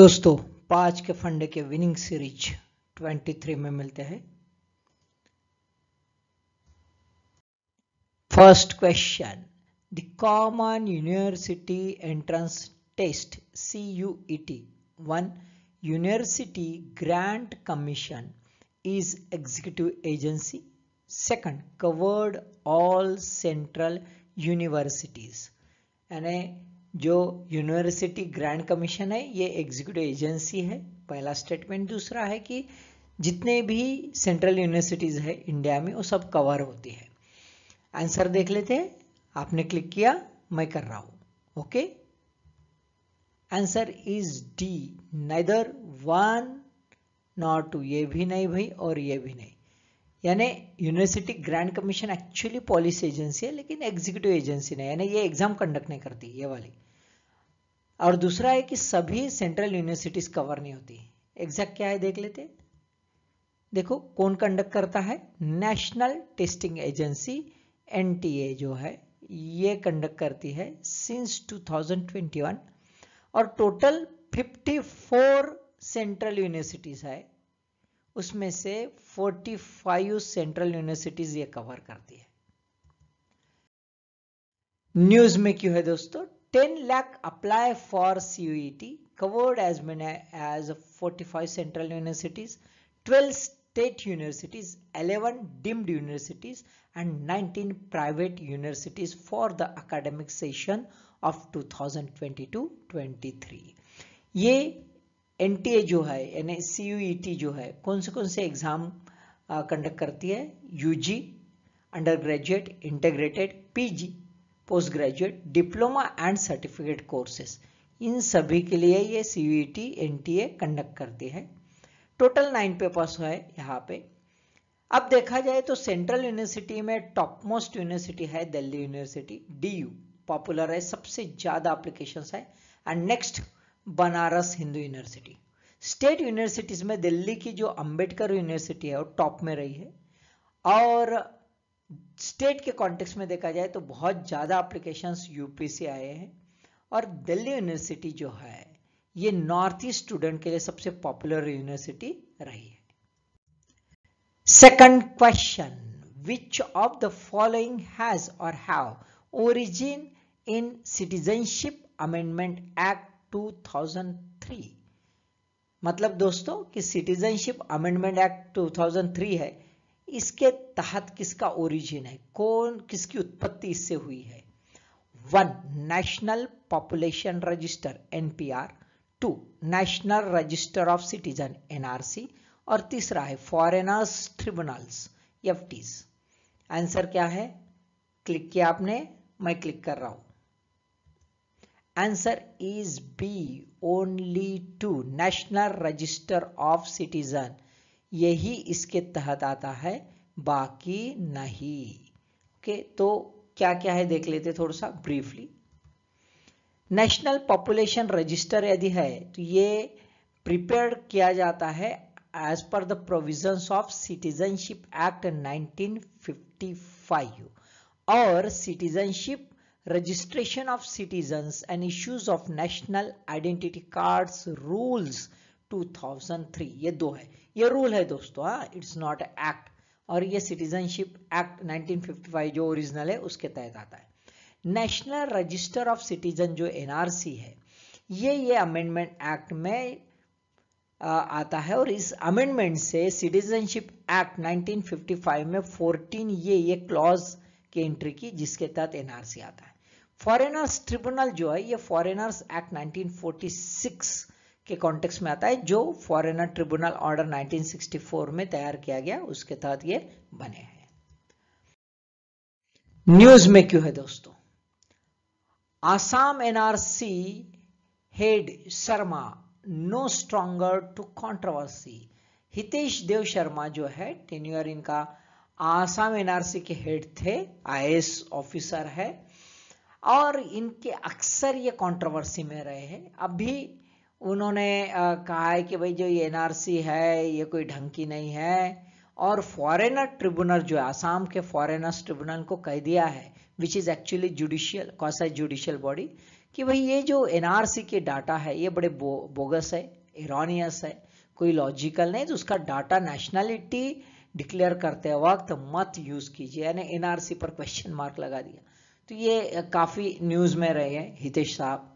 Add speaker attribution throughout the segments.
Speaker 1: दोस्तों पांच के फंडे के विनिंग सीरीज 23 में मिलते हैं first question the common university entrance test C U E T one university grant commission is executive agency second covered all central universities यानी जो यूनिवर्सिटी ग्रैंड कमीशन है ये एग्जीक्यूटिव एजेंसी है पहला स्टेटमेंट दूसरा है कि जितने भी सेंट्रल यूनिवर्सिटीज़ है इंडिया में वो सब कवर होती है आंसर देख लेते हैं आपने क्लिक किया मैं कर रहा हूं okay answer is D neither one not two ये भी नहीं भाई और ये भी नहीं यानी university grand commission actually policy agency है लेकिन एग्जीक्यूटिव एजेंसी नहीं यानी ये एग्जाम कंडक्ट नहीं करती ये वाली और दूसरा है कि सभी सेंट्रल यूनिवर्सिटीज कवर नहीं होती एग्जैक्ट क्या है देख लेते देखो कौन कंडक्ट करता है नेशनल टेस्टिंग एजेंसी एन जो है ये कंडक्ट करती है सिंस 2021 और टोटल 54 सेंट्रल यूनिवर्सिटीज है उसमें से 45 सेंट्रल यूनिवर्सिटीज ये कवर करती है न्यूज में क्यों है दोस्तों 10 lakh apply for CUET covered as main as 45 central universities 12 state universities 11 deemed universities and 19 private universities for the academic session of 2022-23 ये एन जो है यानी सी e जो है कौन से कौन से एग्ज़ाम कंडक्ट करती है UG undergraduate integrated PG postgraduate diploma and certificate courses इन सभी के लिए ये C U T N T A conduct करती है टोटल नाइन पेपर्स है यहाँ पे अब देखा जाए तो सेंट्रल यूनिवर्सिटी में टॉप मोस्ट यूनिवर्सिटी है Delhi university D U popular है सबसे ज़्यादा अप्लीकेशन है and next Banaras Hindu university state universities में दिल्ली की जो अंबेडकर यूनिवर्सिटी है वो टॉप में रही है और स्टेट के कॉन्टेक्स्ट में देखा जाए तो बहुत ज़्यादा अप्लीकेशंस यूपी से आए हैं और दिल्ली यूनिवर्सिटी जो है ये नॉर्थ ईस्ट स्टूडेंट के लिए सबसे पॉपुलर यूनिवर्सिटी रही है second question which of the following has और have origin in citizenship amendment act 2003 मतलब दोस्तों कि सिटीजनशिप अमेंडमेंट एक्ट 2003 है इसके तहत किसका ओरिजिन है कौन किसकी उत्पत्ति इससे हुई है one national population register NPR two national register of citizen NRC और तीसरा है फॉरेनर्स ट्रिब्यूनल्स एफ आंसर क्या है क्लिक किया आपने मैं क्लिक कर रहा हूं Answer is B only two national register of citizen यही इसके तहत आता है बाकी नहीं ओके okay, तो क्या क्या है देख लेते थोड़ा सा ब्रीफली नेशनल पॉपुलेशन रजिस्टर यदि है तो ये प्रिपेयर किया जाता है as per the provisions of citizenship act 1955 और citizenship registration of citizens and issues of national identity cards rules 2003 ये दो है ये रूल है दोस्तों हाँ इट्स नॉट एक्ट और ये सिटीजनशिप एक्ट 1955 जो ओरिजिनल है उसके तहत आता है नेशनल रजिस्टर ऑफ सिटीजन जो एनआरसी है ये ये अमेंडमेंट एक्ट में आ, आता है और इस अमेंडमेंट से सिटीजनशिप एक्ट 1955 में 14 ये ये क्लॉज एंट्री की जिसके तहत एनआरसी आता है फॉरेनर्स ट्रिब्यूनल जो है ये फॉरेनर्स एक्ट 1946 के कॉन्टेक्स में आता है जो फॉरेनर ट्रिब्यूनल ऑर्डर 1964 में तैयार किया गया उसके तहत ये बने हैं न्यूज में क्यों है दोस्तों Assam NRC head Sharma no stronger to controversy Hitesh Dev Sharma जो है टेन्यूअर इनका आसाम एनआरसी के हेड थे आईएएस ऑफिसर है और इनके अक्सर ये कंट्रोवर्सी में रहे हैं अभी उन्होंने कहा है कि भाई जो ये एनआरसी है ये कोई ढंग की नहीं है और फॉरेनर ट्रिब्यूनल जो है आसाम के फॉरेनर्स ट्रिब्यूनल को कह दिया है which is actually judicial quasi judicial body कि भाई ये जो एनआरसी के डाटा है ये बड़े बो, बोगस है इरानियस है कोई लॉजिकल नहीं तो उसका डाटा नेशनैलिटी डिक्लेयर करते वक्त मत यूज़ कीजिए यानी एनआरसी पर क्वेश्चन मार्क लगा दिया तो ये काफ़ी न्यूज़ में रहे हैं हितेश साहब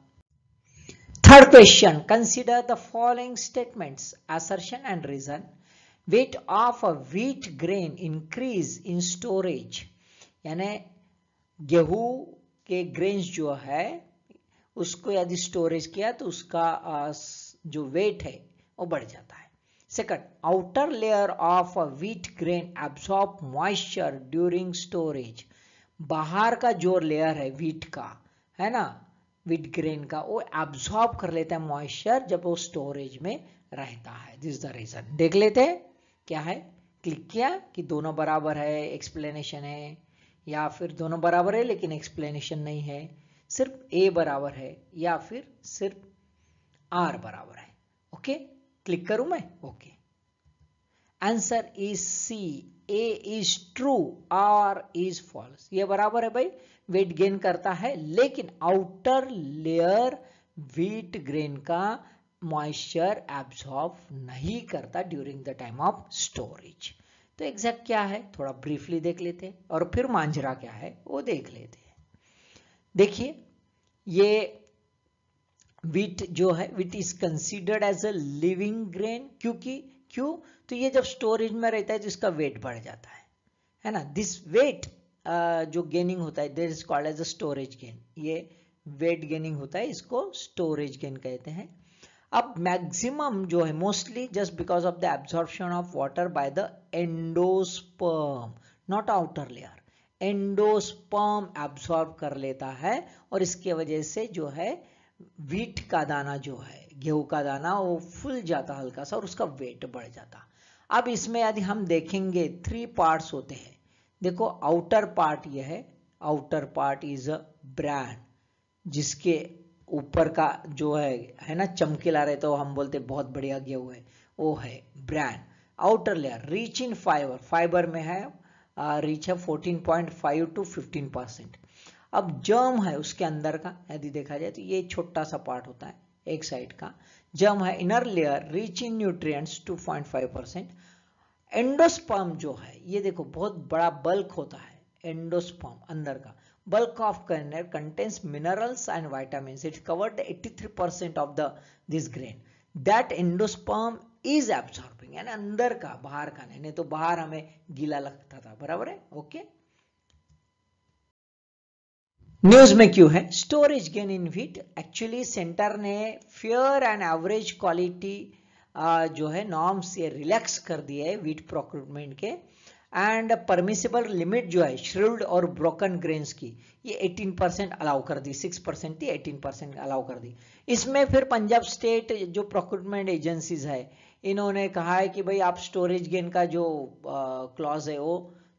Speaker 1: third question consider the following statements assertion and reason weight of a wheat grain increase in storage यानी गेहूं के ग्रेन्स जो है उसको यदि स्टोरेज किया तो उसका जो वेट है वो बढ़ जाता है Second, outer layer of a wheat grain absorb moisture during storage. बाहर का जो लेयर है वीट का है ना वीट ग्रेन का वो एब्सॉर्ब कर लेता है मॉइस्चर जब वो स्टोरेज में रहता है दिस द रीजन देख लेते हैं क्या है क्लिक किया कि दोनों बराबर है एक्सप्लेनेशन है या फिर दोनों बराबर है लेकिन एक्सप्लेनेशन नहीं है सिर्फ ए बराबर है या फिर सिर्फ आर बराबर है ओके क्लिक करूं मैं okay answer is C A is true R is false ये बराबर है भाई वेट गेन करता है लेकिन आउटर लेयर व्हीट ग्रेन का मॉइस्चर एब्सॉर्ब नहीं करता during the time of storage तो एग्जैक्ट क्या है थोड़ा ब्रीफली देख लेते हैं और फिर मांझरा क्या है वो देख लेते हैं देखिए ये वीट जो है wheat is considered as a living grain क्योंकि क्यों तो ये जब स्टोरेज में रहता है तो इसका वेट बढ़ जाता है है ना दिस वेट जो गेनिंग होता है there is called as a storage gain ये वेट गेनिंग होता है इसको स्टोरेज गेन कहते हैं अब मैक्सिमम जो है mostly just because of the absorption of water by the endosperm not outer layer endosperm absorb कर लेता है और इसकी वजह से जो है वीट का दाना जो है गेहूं का दाना वो फूल जाता हल्का सा और उसका वेट बढ़ जाता अब इसमें यदि हम देखेंगे थ्री पार्ट्स होते हैं देखो आउटर पार्ट ये है outer part is a brand जिसके ऊपर का जो है है ना चमकीला रहे तो हम बोलते बहुत बढ़िया गेहूं है वो है brand outer layer rich in fibre fibre में है रिच है 14.5 टू 15 परसेंट अब जर्म है उसके अंदर का यदि देखा जाए तो ये छोटा सा पार्ट होता है एक साइड का जर्म है inner layer rich in nutrient two endosperm जो है ये देखो बहुत बड़ा बल्क होता है एंडोस्पर्म अंदर का bulk of kernel contains minerals and vitamin it covered 83% of the this grain that endosperm is absorbing यानी अंदर का बाहर का नहीं नहीं तो बाहर हमें गीला लगता था बराबर है ओके okay? न्यूज में क्यों है storage gain in wheat actually centre ने फेयर एंड एवरेज क्वालिटी जो है नॉर्म्स ये रिलैक्स कर दिया है वीट प्रोक्रूटमेंट के एंड परमिसेबल लिमिट जो है श्रिल्ड और ब्रोकन ग्रेन्स की ये 18 परसेंट अलाउ कर दी 6 परसेंट थी 18 परसेंट अलाउ कर दी इसमें फिर पंजाब स्टेट जो प्रोक्रूटमेंट एजेंसीज है इन्होंने कहा है कि भाई आप स्टोरेज गेन का जो क्लॉज है वो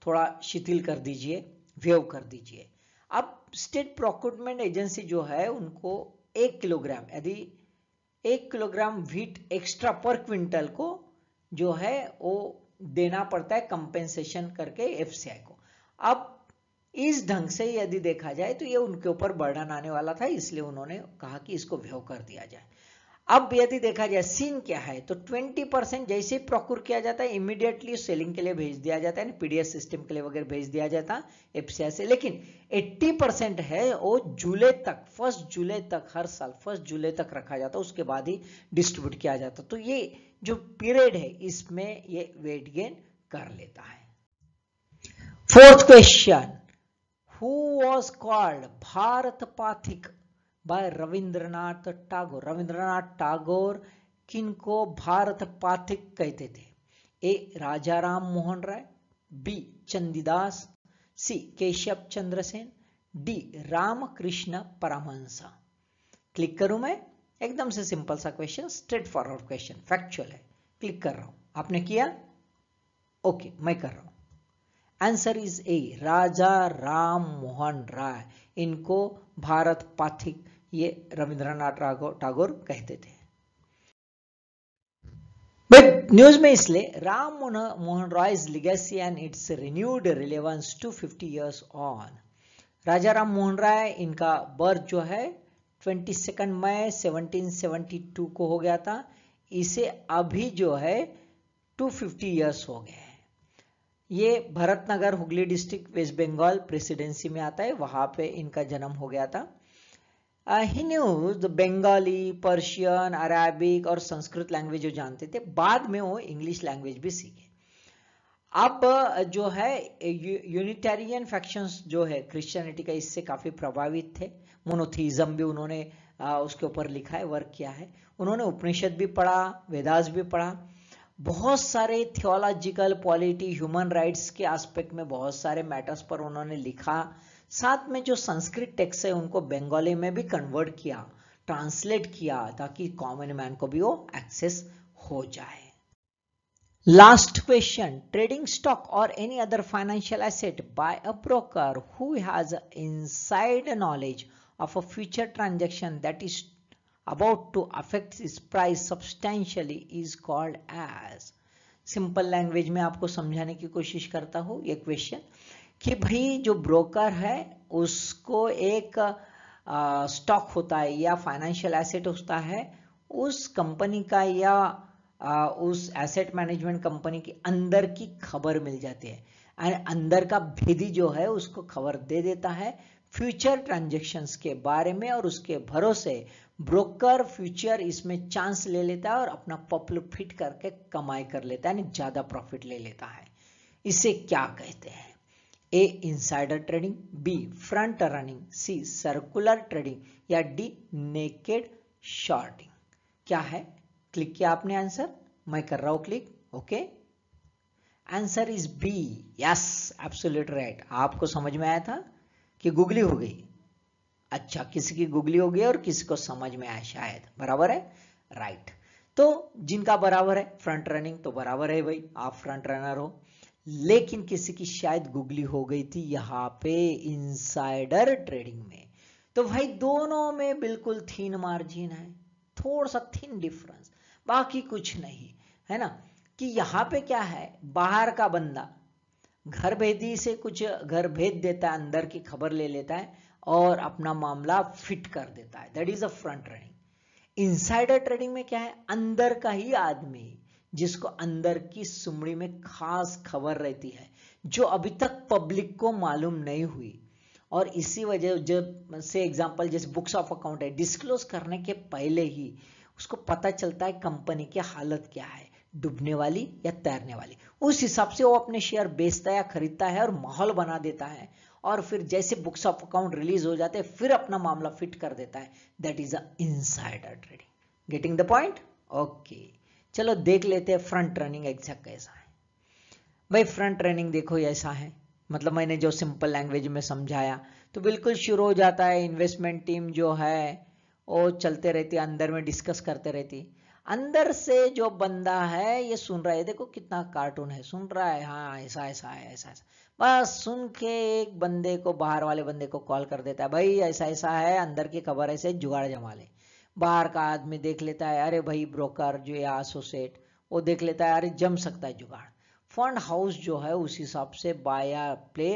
Speaker 1: थोड़ा शिथिल कर दीजिए वेव कर दीजिए अब स्टेट प्रोक्यूटमेंट एजेंसी जो है उनको एक किलोग्राम यदि एक kilogram wheat extra per quintal को जो है वो देना पड़ता है कंपेंसेशन करके एफ को अब इस ढंग से यदि देखा जाए तो ये उनके ऊपर बर्डन आने वाला था इसलिए उन्होंने कहा कि इसको व्यव कर दिया जाए अब यदि देखा जाए सीन क्या है तो 20 परसेंट जैसे प्रोक्यूर किया जाता है इमीडिएटली सेलिंग के लिए भेज दिया जाता है पीडीएस सिस्टम के लिए वगैरह भेज दिया जाता है एफसीआई से लेकिन 80 परसेंट है वो जुलाई तक फर्स्ट जुलाई तक हर साल फर्स्ट जुलाई तक रखा जाता है उसके बाद ही डिस्ट्रीब्यूट किया जाता तो ये जो पीरियड है इसमें ये वेट गेन कर लेता है fourth question who was called Bharat Pathik by Rabindranath Tagore Ravindranath Tagore किनको भारत पाथिक कहते थे A Raja Ram Mohan Roy B Chandidas C Keshav Chandrasen D Ramakrishna Paramahamsa click करूं मैं एकदम से सिंपल सा question straightforward question factual है क्लिक कर रहा हूं आपने किया ओके मैं कर रहा हूं answer is A Raja Ram Mohan Roy इनको भारत पाथिक ये रविंद्रनाथ टागोर कहते थे बट न्यूज में इसलिए Ram Mohan Roy's legacy and its renewed relevance to 50 years on Raja Ram Mohan Roy इनका बर्थ जो है 22 मई 1772 को हो गया था इसे अभी जो है 250 इयर्स हो गए हैं ये Bharatnagar Hooghly district West Bengal presidency में आता है वहां पे इनका जन्म हो गया था Uh, he knew the Bengali, Persian, Arabic और संस्कृत लैंग्वेज जो जानते थे बाद में वो इंग्लिश लैंग्वेज भी सीखे अब uh, जो है यूनिटेरियन फैक्शंस जो है क्रिश्चियनिटी का इससे काफ़ी प्रभावित थे मोनोथीज़म भी उन्होंने uh, उसके ऊपर लिखा है वर्क किया है उन्होंने उपनिषद भी पढ़ा वेदास भी पढ़ा बहुत सारे थियोलॉजिकल पॉलिटी ह्यूमन राइट्स के एस्पेक्ट में बहुत सारे मैटर्स पर उन्होंने लिखा साथ में जो संस्कृत टेक्स्ट है उनको बंगाली में भी कन्वर्ट किया ट्रांसलेट किया ताकि कॉमन मैन को भी वो एक्सेस हो जाए लास्ट क्वेश्चन ट्रेडिंग स्टॉक और any other financial asset by a broker who has inside knowledge of a future transaction that is about to affect its price substantially is called as simple language में आपको समझाने की कोशिश करता हूँ ये question कि भाई जो ब्रोकर है उसको एक स्टॉक होता है या फाइनेंशियल एसेट होता है उस कंपनी का या आ, उस एसेट मैनेजमेंट कंपनी के अंदर की खबर मिल जाती है एंड अंदर का भेदी जो है उसको खबर दे देता है फ्यूचर ट्रांजेक्शन्स के बारे में और उसके भरोसे ब्रोकर फ्यूचर इसमें चांस ले लेता है और अपना पॉपुलर फिट करके कमाई कर लेता है यानी ज़्यादा प्रॉफिट ले लेता है इसे क्या कहते हैं A insider trading B front running C circular trading या डी नेकेड शॉर्टिंग क्या है क्लिक किया आपने आंसर मैं कर रहा हूं click okay answer is B yes absolute right आपको समझ में आया था कि गुगली हो गई अच्छा किसी की गुगली हो गई और किसी को समझ में आया शायद बराबर है राइट तो जिनका बराबर है फ्रंट रनिंग तो बराबर है भाई आप फ्रंट रनर हो लेकिन किसी की शायद गुगली हो गई थी यहां पे इनसाइडर ट्रेडिंग में तो भाई दोनों में बिल्कुल थीन मार्जिन है थोड़ा सा थीन डिफरेंस बाकी कुछ नहीं है ना कि यहाँ पे क्या है बाहर का बंदा घर भेदी से कुछ घर भेज देता है अंदर की खबर ले लेता है और अपना मामला फिट कर देता है that is a front running insider trading में क्या है अंदर का ही आदमी जिसको अंदर की सुमड़ी में खास खबर रहती है जो अभी तक पब्लिक को मालूम नहीं हुई और इसी वजह जब से एग्जांपल जैसे बुक्स ऑफ अकाउंट है डिस्क्लोज करने के पहले ही उसको पता चलता है कंपनी की हालत क्या है डूबने वाली या तैरने वाली उस हिसाब से वो अपने शेयर बेचता है या खरीदता है और माहौल बना देता है और फिर जैसे बुक्स ऑफ अकाउंट रिलीज हो जाते हैं फिर अपना मामला फिट कर देता है that is a insider trading getting the point okay चलो देख लेते हैं फ्रंट रनिंग एग्जैक्ट कैसा है भाई फ्रंट रनिंग देखो ऐसा है मतलब मैंने जो सिंपल लैंग्वेज में समझाया तो बिल्कुल शुरू हो जाता है इन्वेस्टमेंट टीम जो है वो चलते रहती अंदर में डिस्कस करते रहती अंदर से जो बंदा है ये सुन रहा है देखो कितना कार्टून है सुन रहा है हाँ ऐसा ऐसा है ऐसा ऐसा बस सुन के एक बंदे को बाहर वाले बंदे को कॉल कर देता है भाई ऐसा ऐसा है अंदर की खबर ऐसे जुगाड़ जमा ले बाहर का आदमी देख लेता है अरे भाई ब्रोकर जो या एसोसिएट वो देख लेता है अरे जम सकता है जुगाड़ फंड हाउस जो है उस हिसाब से बाया प्ले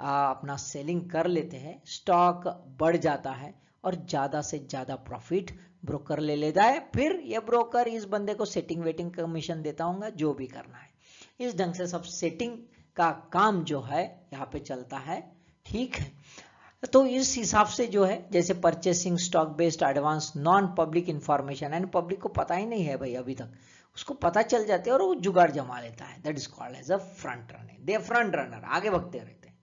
Speaker 1: आ, अपना सेलिंग कर लेते हैं स्टॉक बढ़ जाता है और ज़्यादा से ज़्यादा प्रॉफिट ब्रोकर ले लेता है फिर ये ब्रोकर इस बंदे को सेटिंग वेटिंग कमीशन देता होगा जो भी करना है इस ढंग से सब सेटिंग का काम जो है यहाँ पे चलता है ठीक है तो इस हिसाब से जो है जैसे purchasing stock based advance non public information and public को पता ही नहीं है भाई अभी तक उसको पता चल जाते है और वो जुगाड़ जमा लेता है that is called as a front runner they front runner आगे बढ़ते रहते हैं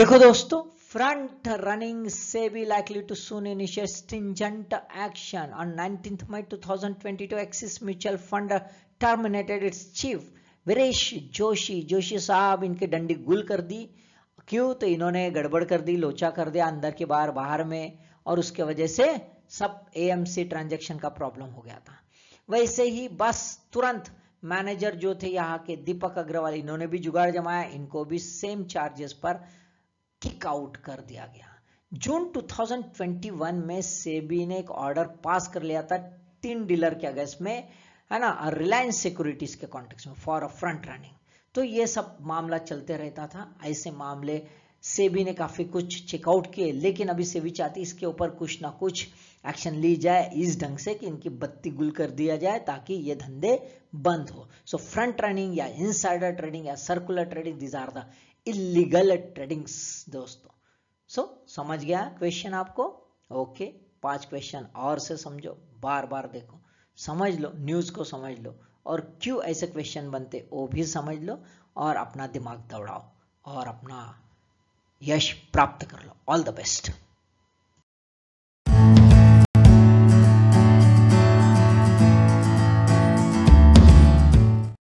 Speaker 1: देखो दोस्तों front running SEBI likely to soon initiate stringent action. On 19th May 2022, Axis Mutual Fund terminated its chief Viresh Joshi Joshi साहब इनके डंडी गुल कर दी क्यों तो इन्होंने गड़बड़ कर दी लोचा कर दिया अंदर के बाहर बाहर में और उसके वजह से सब एएमसी ट्रांजैक्शन का प्रॉब्लम हो गया था वैसे ही बस तुरंत मैनेजर जो थे यहाँ के दीपक अग्रवाल इन्होंने भी जुगाड़ जमाया इनको भी सेम चार्जेस पर किक आउट कर दिया गया जून 2021 में सेबी ने एक ऑर्डर पास कर लिया था तीन डीलर के अगेंस्ट में है ना रिलायंस सिक्योरिटीज के कॉन्टेक्स में फॉर अ फ्रंट रनिंग तो ये सब मामला चलते रहता था ऐसे मामले सेबी ने काफी कुछ चेकआउट किए लेकिन अभी सेबी चाहती इसके ऊपर कुछ ना कुछ एक्शन ली जाए इस ढंग से कि इनकी बत्ती गुल कर दिया जाए ताकि ये धंधे बंद हो सो फ्रंट ट्रेडिंग या इनसाइडर ट्रेडिंग या circular trading these are the illegal tradings दोस्तों सो so, समझ गया क्वेश्चन आपको ओके okay, पांच क्वेश्चन और से समझो बार बार देखो समझ लो न्यूज को समझ लो और क्यों ऐसे क्वेश्चन बनते वो भी समझ लो और अपना दिमाग दौड़ाओ और अपना यश प्राप्त कर लो ऑल द बेस्ट